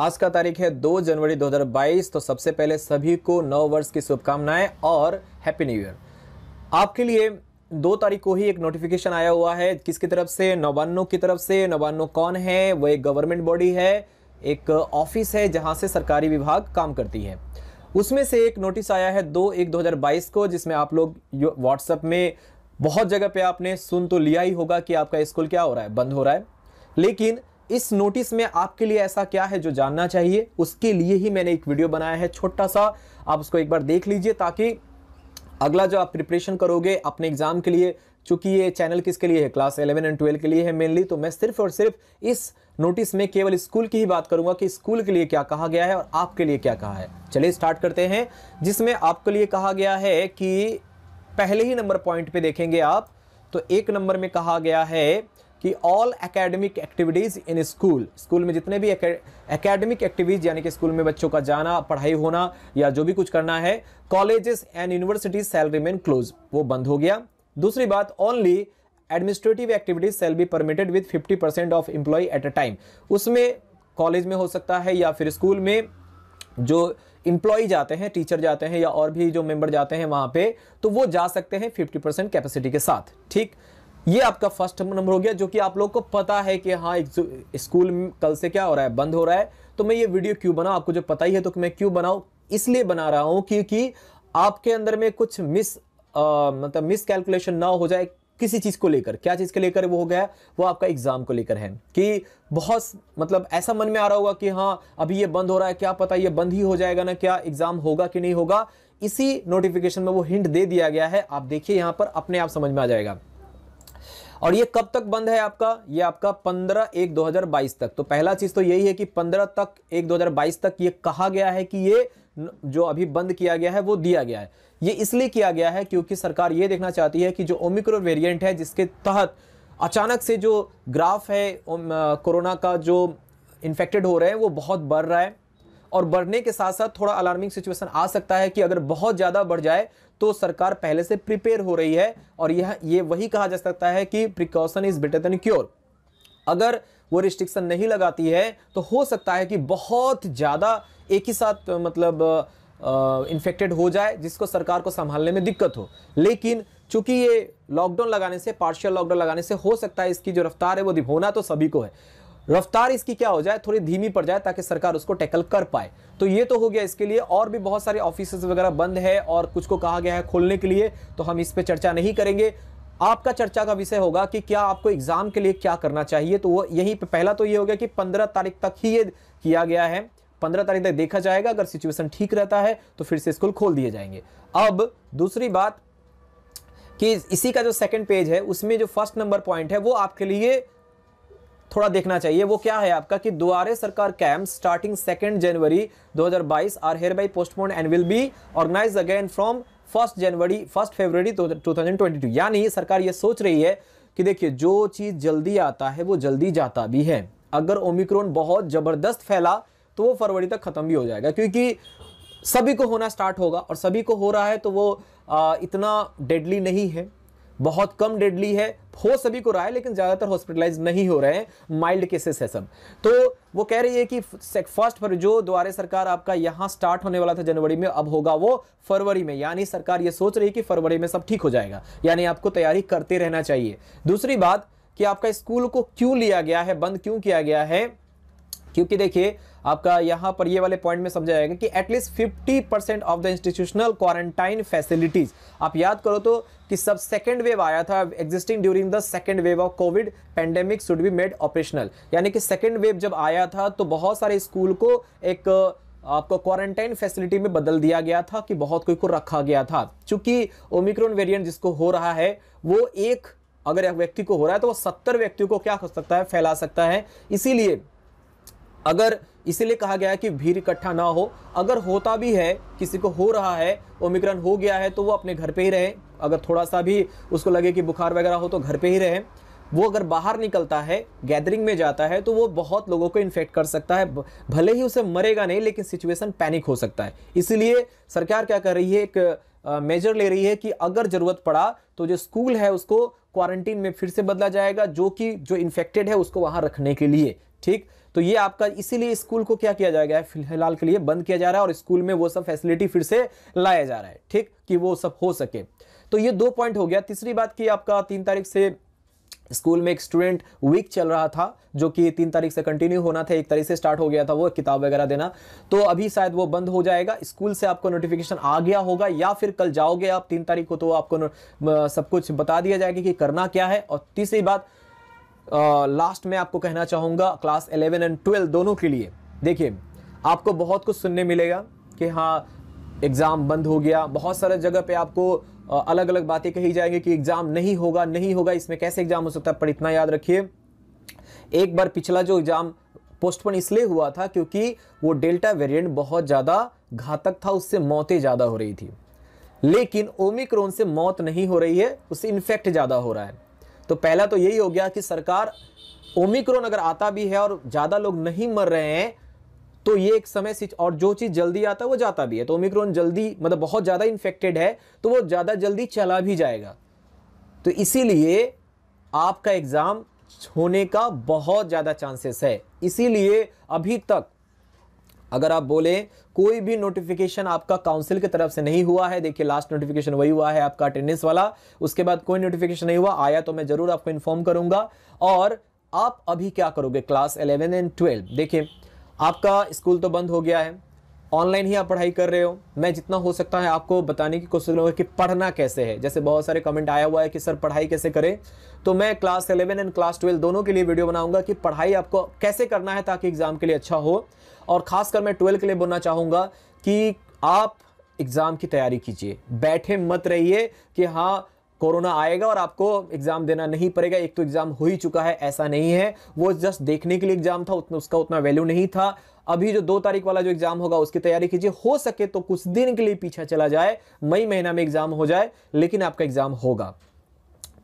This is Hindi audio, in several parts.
आज का तारीख है 2 जनवरी 2022 तो सबसे पहले सभी को नव वर्ष की शुभकामनाएं और हैप्पी न्यू ईयर आपके लिए दो तारीख को ही एक नोटिफिकेशन आया हुआ है किसकी तरफ से नवान्नो की तरफ से नवान्नो कौन है वो एक गवर्नमेंट बॉडी है एक ऑफिस है जहां से सरकारी विभाग काम करती है उसमें से एक नोटिस आया है दो एक दो को जिसमें आप लोग व्हाट्सएप में बहुत जगह पे आपने सुन तो लिया ही होगा कि आपका स्कूल क्या हो रहा है बंद हो रहा है लेकिन इस नोटिस में आपके लिए ऐसा क्या है जो जानना चाहिए उसके लिए ही मैंने एक वीडियो बनाया है छोटा सा आप उसको एक बार देख लीजिए ताकि अगला जो आप प्रिपरेशन करोगे अपने एग्ज़ाम के लिए चूंकि ये चैनल किसके लिए है क्लास 11 एंड 12 के लिए है मेनली तो मैं सिर्फ और सिर्फ इस नोटिस में केवल स्कूल की ही बात करूंगा कि स्कूल के लिए क्या कहा गया है और आपके लिए क्या कहा है चलिए स्टार्ट करते हैं जिसमें आपके लिए कहा गया है कि पहले ही नंबर पॉइंट पे देखेंगे आप तो एक नंबर में कहा गया है कि all academic activities in school school में जितने भी एकेडमिक एक्टिविटीज़ यानी कि स्कूल में बच्चों का जाना पढ़ाई होना या जो भी कुछ करना है colleges and universities shall remain close वो बंद हो गया दूसरी बात only administrative activities shall be permitted with 50 percent of employ at a time उसमें कॉलेज में हो सकता है या फिर स्कूल में जो इम्प्लॉय जाते हैं टीचर जाते हैं या और भी जो मेंबर जाते हैं वहां पे तो वो जा सकते हैं 50 परसेंट कैपेसिटी के साथ ठीक ये आपका फर्स्ट नंबर हो गया जो कि आप लोग को पता है कि हाँ स्कूल कल से क्या हो रहा है बंद हो रहा है तो मैं ये वीडियो क्यों बनाऊ आपको जो पता ही है तो मैं क्यों बनाऊ इसलिए बना रहा हूं क्योंकि आपके अंदर में कुछ मिस मतलब मिस कैलकुलेशन ना हो जाए किसी चीज़ को लेकर क्या चीज़ के लेकर वो हो गया वो आपका एग्ज़ाम को लेकर है कि बहुत मतलब ऐसा मन में आ रहा होगा कि हाँ अभी ये बंद हो रहा है क्या पता ये बंद ही हो जाएगा ना क्या एग्ज़ाम होगा कि नहीं होगा इसी नोटिफिकेशन में वो हिंट दे दिया गया है आप देखिए यहां पर अपने आप समझ में आ जाएगा और ये कब तक बंद है आपका ये आपका 15 एक 2022 तक तो पहला चीज़ तो यही है कि 15 तक एक 2022 तक ये कहा गया है कि ये जो अभी बंद किया गया है वो दिया गया है ये इसलिए किया गया है क्योंकि सरकार ये देखना चाहती है कि जो ओमिक्रोन वेरियंट है जिसके तहत अचानक से जो ग्राफ है कोरोना का जो इन्फेक्टेड हो रहे हैं वो बहुत बढ़ रहा है और बढ़ने के साथ साथ थोड़ा अलार्मिंग सिचुएशन आ सकता है कि अगर बहुत ज़्यादा बढ़ जाए तो सरकार पहले से प्रिपेयर हो रही है और यह ये वही कहा जा सकता है कि precaution is better than cure अगर वो रिस्ट्रिक्शन नहीं लगाती है तो हो सकता है कि बहुत ज़्यादा एक ही साथ मतलब इन्फेक्टेड हो जाए जिसको सरकार को संभालने में दिक्कत हो लेकिन चूंकि ये लॉकडाउन लगाने से पार्शियल लॉकडाउन लगाने से हो सकता है इसकी जो रफ्तार है वो होना तो सभी को है रफ्तार इसकी क्या हो जाए थोड़ी धीमी पड़ जाए ताकि सरकार उसको टैकल कर पाए तो ये तो हो गया इसके लिए और भी बहुत सारे ऑफिस वगैरह बंद है और कुछ को कहा गया है खोलने के लिए तो हम इस पर चर्चा नहीं करेंगे आपका चर्चा का विषय होगा कि क्या आपको एग्जाम के लिए क्या करना चाहिए तो वो यही पहला तो ये हो गया कि पंद्रह तारीख तक ही ये किया गया है पंद्रह तारीख तक देखा जाएगा अगर सिचुएशन ठीक रहता है तो फिर से स्कूल खोल दिए जाएंगे अब दूसरी बात कि इसी का जो सेकंड पेज है उसमें जो फर्स्ट नंबर पॉइंट है वो आपके लिए थोड़ा देखना चाहिए वो क्या है आपका कि Duare Sarkar camp starting second January 2022 are hereby postpone and will be organise again from first January first to 2022 यानी सरकार ये सोच रही है कि देखिए जो चीज़ जल्दी आता है वो जल्दी जाता भी है अगर ओमिक्रॉन बहुत ज़बरदस्त फैला तो वो फरवरी तक ख़त्म भी हो जाएगा क्योंकि सभी को होना स्टार्ट होगा और सभी को हो रहा है तो वो आ, इतना डेडली नहीं है बहुत कम डेडली है हो सभी को रहा है लेकिन ज़्यादातर हॉस्पिटलाइज नहीं हो रहे हैं माइल्ड केसेस है सब तो वो कह रही है कि फर्स्ट फर जो द्वारा सरकार आपका यहां स्टार्ट होने वाला था जनवरी में अब होगा वो फरवरी में यानी सरकार ये सोच रही है कि फरवरी में सब ठीक हो जाएगा यानी आपको तैयारी करते रहना चाहिए दूसरी बात कि आपका स्कूल को क्यों लिया गया है बंद क्यों किया गया है क्योंकि देखिए आपका यहाँ पर ये वाले पॉइंट में समझा जाएगा कि at least fifty percent of the institutional quarantine facilities आप याद करो तो कि सब सेकेंड वेव आया था existing during the second wave of COVID pandemic should be made operational यानी कि सेकेंड वेव जब आया था तो बहुत सारे स्कूल को एक आपको क्वारंटाइन फैसिलिटी में बदल दिया गया था कि बहुत कोई को रखा गया था चूंकि ओमिक्रॉन वेरिएंट जिसको हो रहा है वो एक अगर एक व्यक्ति को हो रहा है तो वो सत्तर व्यक्तियों को क्या कर सकता है फैला सकता है इसीलिए अगर इसीलिए कहा गया है कि भीड़ इकट्ठा ना हो अगर होता भी है किसी को हो रहा है ओमिक्रॉन हो गया है तो वो अपने घर पे ही रहे अगर थोड़ा सा भी उसको लगे कि बुखार वगैरह हो तो घर पे ही रहे वो अगर बाहर निकलता है गैदरिंग में जाता है तो वो बहुत लोगों को इन्फेक्ट कर सकता है भले ही उसे मरेगा नहीं लेकिन सिचुएशन पैनिक हो सकता है इसीलिए सरकार क्या कर रही है एक मेजर ले रही है कि अगर ज़रूरत पड़ा तो जो स्कूल है उसको क्वारंटीन में फिर से बदला जाएगा जो कि जो इन्फेक्टेड है उसको वहाँ रखने के लिए ठीक तो ये आपका इसीलिए स्कूल को क्या किया जाएगा फिलहाल के लिए बंद किया जा रहा है और स्कूल में वो सब फैसिलिटी फिर से लाया जा रहा है ठीक कि वो सब हो सके तो ये दो पॉइंट हो गया तीसरी बात की आपका तीन तारीख से स्कूल में एक स्टूडेंट वीक चल रहा था जो कि तीन तारीख से कंटिन्यू होना था एक तारीख से स्टार्ट हो गया था वो किताब वगैरह देना तो अभी शायद वो बंद हो जाएगा स्कूल से आपको नोटिफिकेशन आ गया होगा या फिर कल जाओगे आप तीन तारीख को तो आपको सब कुछ बता दिया जाएगा कि करना क्या है और तीसरी बात लास्ट में आपको कहना चाहूँगा क्लास एलेवन एंड ट्वेल्व दोनों के लिए देखिए आपको बहुत कुछ सुनने मिलेगा कि हाँ एग्ज़ाम बंद हो गया बहुत सारे जगह पे आपको अलग अलग बातें कही जाएंगी कि एग्ज़ाम नहीं होगा नहीं होगा इसमें कैसे एग्ज़ाम हो सकता है पर इतना याद रखिए एक बार पिछला जो एग्ज़ाम पोस्टपोन इसलिए हुआ था क्योंकि वो डेल्टा वेरिएंट बहुत ज़्यादा घातक था उससे मौतें ज़्यादा हो रही थी लेकिन ओमिक्रोन से मौत नहीं हो रही है उससे इन्फेक्ट ज़्यादा हो रहा है तो पहला तो यही हो गया कि सरकार ओमिक्रोन अगर आता भी है और ज़्यादा लोग नहीं मर रहे हैं तो ये एक समय सिच और जो चीज़ जल्दी आता है वो जाता भी है तो ओमिक्रोन जल्दी मतलब बहुत ज़्यादा इन्फेक्टेड है तो वो ज़्यादा जल्दी चला भी जाएगा तो इसीलिए आपका एग्ज़ाम होने का बहुत ज़्यादा चांसेस है इसीलिए अभी तक अगर आप बोले कोई भी नोटिफिकेशन आपका काउंसिल की तरफ से नहीं हुआ है देखिए लास्ट नोटिफिकेशन वही हुआ है आपका अटेंडेंस वाला उसके बाद कोई नोटिफिकेशन नहीं हुआ आया तो मैं ज़रूर आपको इन्फॉर्म करूंगा और आप अभी क्या करोगे क्लास 11 एंड 12 देखिए आपका स्कूल तो बंद हो गया है ऑनलाइन ही आप पढ़ाई कर रहे हो मैं जितना हो सकता है आपको बताने की कोशिश करूँगा कि पढ़ना कैसे है जैसे बहुत सारे कमेंट आया हुआ है कि सर पढ़ाई कैसे करें तो मैं class eleven and class twelve दोनों के लिए वीडियो बनाऊंगा कि पढ़ाई आपको कैसे करना है ताकि एग्ज़ाम के लिए अच्छा हो और ख़ासकर मैं ट्वेल्व के लिए बोलना चाहूँगा कि आप एग्ज़ाम की तैयारी कीजिए बैठे मत रहिए कि हाँ कोरोना आएगा और आपको एग्ज़ाम देना नहीं पड़ेगा एक तो एग्ज़ाम हो ही चुका है ऐसा नहीं है वो जस्ट देखने के लिए एग्ज़ाम था उतना उसका उतना वैल्यू नहीं था अभी जो दो तारीख वाला जो एग्ज़ाम होगा उसकी तैयारी कीजिए हो सके तो कुछ दिन के लिए पीछा चला जाए मई महीना में एग्ज़ाम हो जाए लेकिन आपका एग्ज़ाम होगा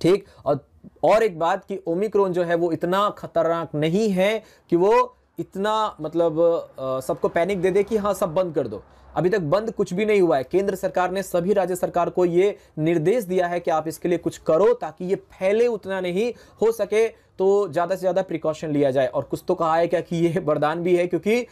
ठीक और, और एक बात कि ओमिक्रोन जो है वो इतना खतरनाक नहीं है कि वो इतना मतलब सबको पैनिक दे दे कि हाँ सब बंद कर दो अभी तक बंद कुछ भी नहीं हुआ है केंद्र सरकार ने सभी राज्य सरकार को ये निर्देश दिया है कि आप इसके लिए कुछ करो ताकि ये फैले उतना नहीं हो सके तो ज़्यादा से ज़्यादा प्रिकॉशन लिया जाए और कुछ तो कहा है क्या कि ये वरदान भी है क्योंकि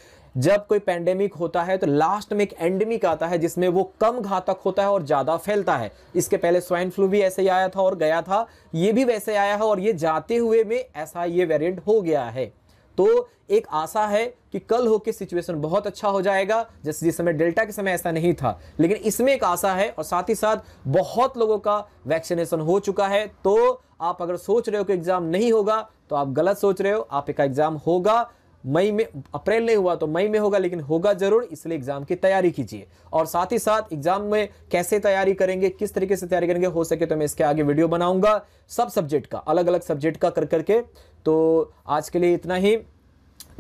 जब कोई पैंडेमिक होता है तो लास्ट में एक एंडेमिक आता है जिसमें वो कम घातक होता है और ज़्यादा फैलता है इसके पहले स्वाइन फ्लू भी ऐसे ही आया था और गया था ये भी वैसे आया है और ये जाते हुए में ऐसा ये वेरिएंट हो गया है तो एक आशा है कि कल होके सिचुएशन बहुत अच्छा हो जाएगा जैसे जिस समय डेल्टा के समय ऐसा नहीं था लेकिन इसमें एक आशा है और साथ ही साथ बहुत लोगों का वैक्सीनेशन हो चुका है तो आप अगर सोच रहे हो कि एग्ज़ाम नहीं होगा तो आप गलत सोच रहे हो आप एग्ज़ाम होगा मई में अप्रैल नहीं हुआ तो मई में होगा लेकिन होगा जरूर इसलिए एग्जाम की तैयारी कीजिए और साथ ही साथ एग्जाम में कैसे तैयारी करेंगे किस तरीके से तैयारी करेंगे हो सके तो मैं इसके आगे वीडियो बनाऊंगा सब सब्जेक्ट का अलग अलग सब्जेक्ट का कर करके तो आज के लिए इतना ही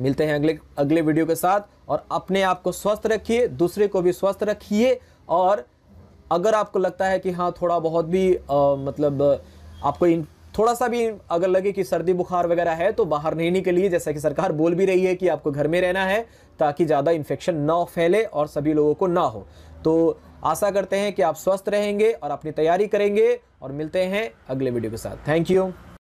मिलते हैं अगले अगले वीडियो के साथ और अपने आप को स्वस्थ रखिए दूसरे को भी स्वस्थ रखिए और अगर आपको लगता है कि हाँ थोड़ा बहुत भी आ, मतलब आपको इन थोड़ा सा भी अगर लगे कि सर्दी बुखार वगैरह है तो बाहर नहीं निकलिए जैसा कि सरकार बोल भी रही है कि आपको घर में रहना है ताकि ज़्यादा इन्फेक्शन ना फैले और सभी लोगों को ना हो तो आशा करते हैं कि आप स्वस्थ रहेंगे और अपनी तैयारी करेंगे और मिलते हैं अगले वीडियो के साथ थैंक यू